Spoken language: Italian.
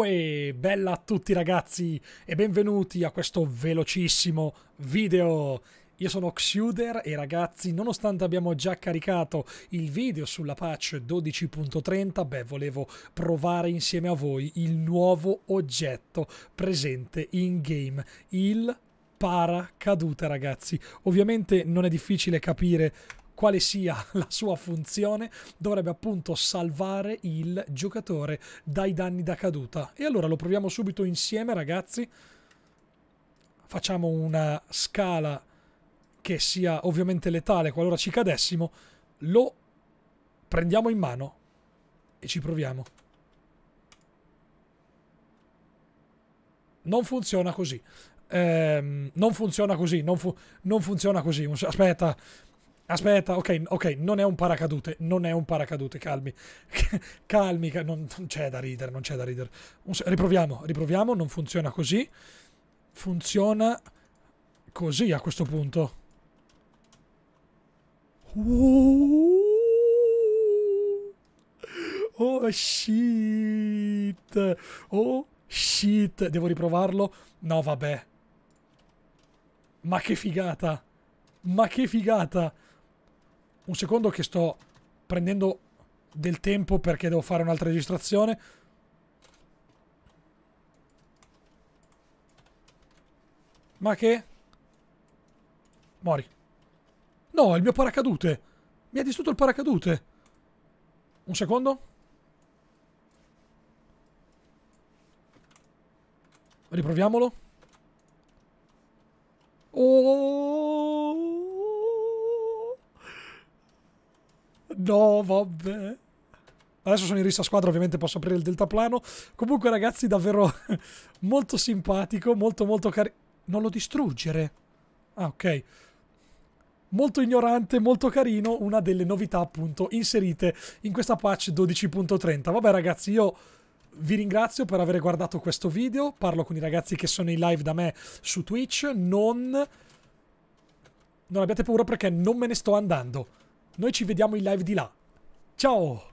Uè, bella a tutti ragazzi e benvenuti a questo velocissimo video. Io sono Xuder e ragazzi, nonostante abbiamo già caricato il video sulla patch 12.30, beh, volevo provare insieme a voi il nuovo oggetto presente in game, il paracadute ragazzi. Ovviamente non è difficile capire quale sia la sua funzione, dovrebbe appunto salvare il giocatore dai danni da caduta. E allora lo proviamo subito insieme ragazzi. Facciamo una scala che sia ovviamente letale qualora ci cadessimo. Lo prendiamo in mano e ci proviamo. Non funziona così. Ehm, non funziona così. Non, fu non funziona così. Aspetta. Aspetta, ok, ok, non è un paracadute, non è un paracadute, calmi. calmi, non, non c'è da ridere, non c'è da ridere. riproviamo, riproviamo, non funziona così. Funziona così a questo punto. Oh, oh shit! Oh shit! Devo riprovarlo? No, vabbè. Ma che figata! Ma che figata! Un secondo che sto prendendo del tempo perché devo fare un'altra registrazione. Ma che? Mori. No, il mio paracadute. Mi ha distrutto il paracadute. Un secondo. Riproviamolo. No, vabbè. Adesso sono in rissa squadra, ovviamente posso aprire il deltaplano. Comunque, ragazzi, davvero molto simpatico, molto molto carino. Non lo distruggere. Ah, ok. Molto ignorante, molto carino, una delle novità appunto inserite in questa patch 12.30. Vabbè ragazzi, io vi ringrazio per aver guardato questo video. Parlo con i ragazzi che sono in live da me su Twitch. Non... Non abbiate paura perché non me ne sto andando. Noi ci vediamo in live di là. Ciao!